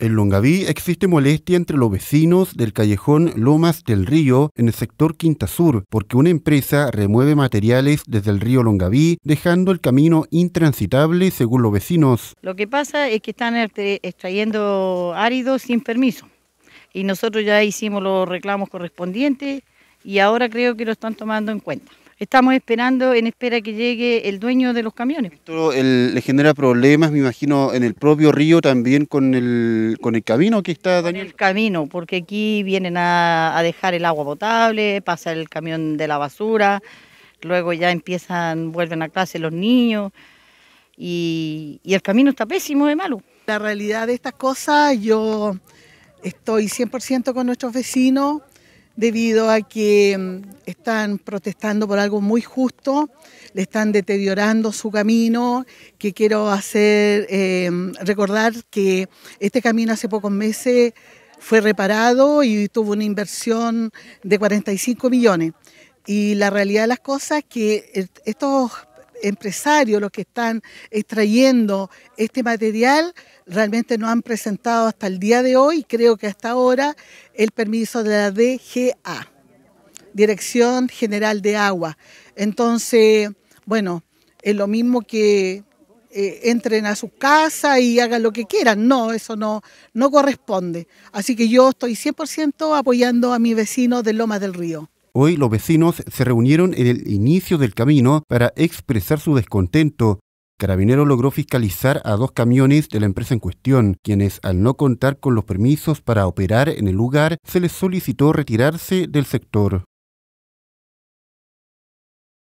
En Longaví existe molestia entre los vecinos del callejón Lomas del Río en el sector Quinta Sur, porque una empresa remueve materiales desde el río Longaví, dejando el camino intransitable según los vecinos. Lo que pasa es que están este, extrayendo áridos sin permiso y nosotros ya hicimos los reclamos correspondientes y ahora creo que lo están tomando en cuenta. Estamos esperando, en espera que llegue el dueño de los camiones. Esto le genera problemas, me imagino, en el propio río también con el, con el camino que está, Daniel. el camino, porque aquí vienen a, dejar el agua potable, pasa el camión de la basura, luego ya empiezan, vuelven a clase los niños y, y el camino está pésimo de malo. La realidad de estas cosas, yo estoy 100% con nuestros vecinos, debido a que mm, están protestando por algo muy justo, le están deteriorando su camino, que quiero hacer em, recordar que este camino hace pocos meses fue reparado y tuvo una inversión de 45 millones. Y la realidad de las cosas es que eh, estos empresarios los que están extrayendo este material realmente no han presentado hasta el día de hoy, creo que hasta ahora, el permiso de la DGA, Dirección General de Agua. Entonces, bueno, es lo mismo que eh, entren a su casa y hagan lo que quieran. No, eso no, no corresponde. Así que yo estoy 100% apoyando a mi vecino de Loma del Río. Hoy los vecinos se reunieron en el inicio del camino para expresar su descontento. Carabinero logró fiscalizar a dos camiones de la empresa en cuestión, quienes al no contar con los permisos para operar en el lugar, se les solicitó retirarse del sector.